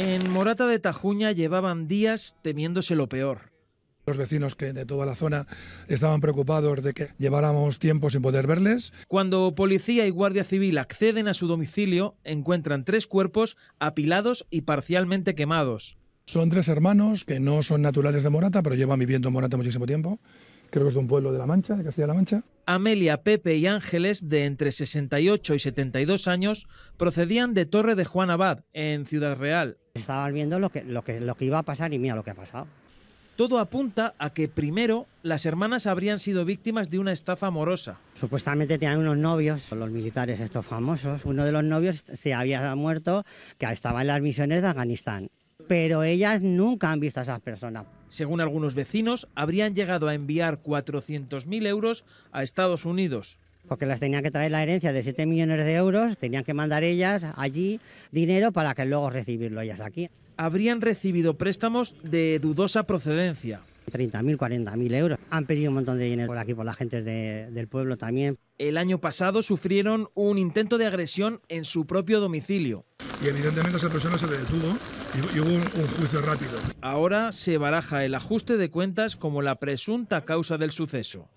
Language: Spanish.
En Morata de Tajuña llevaban días temiéndose lo peor. Los vecinos que de toda la zona estaban preocupados de que lleváramos tiempo sin poder verles. Cuando policía y guardia civil acceden a su domicilio, encuentran tres cuerpos apilados y parcialmente quemados. Son tres hermanos que no son naturales de Morata, pero llevan viviendo en Morata muchísimo tiempo. Creo que es de un pueblo de La Mancha, de Castilla-La Mancha. Amelia, Pepe y Ángeles, de entre 68 y 72 años, procedían de Torre de Juan Abad, en Ciudad Real. Estaban viendo lo que, lo, que, lo que iba a pasar y mira lo que ha pasado. Todo apunta a que primero las hermanas habrían sido víctimas de una estafa amorosa. Supuestamente tenían unos novios, los militares estos famosos. Uno de los novios se había muerto, que estaba en las misiones de Afganistán pero ellas nunca han visto a esas personas. Según algunos vecinos, habrían llegado a enviar 400.000 euros a Estados Unidos. Porque las tenían que traer la herencia de 7 millones de euros, tenían que mandar ellas allí dinero para que luego recibirlo ellas aquí. Habrían recibido préstamos de dudosa procedencia. 30.000, 40.000 euros. Han pedido un montón de dinero por aquí, por las gentes del pueblo también. El año pasado sufrieron un intento de agresión en su propio domicilio. Y evidentemente a esa persona se le detuvo y, hubo un juicio rápido. Ahora se baraja el ajuste de cuentas como la presunta causa del suceso.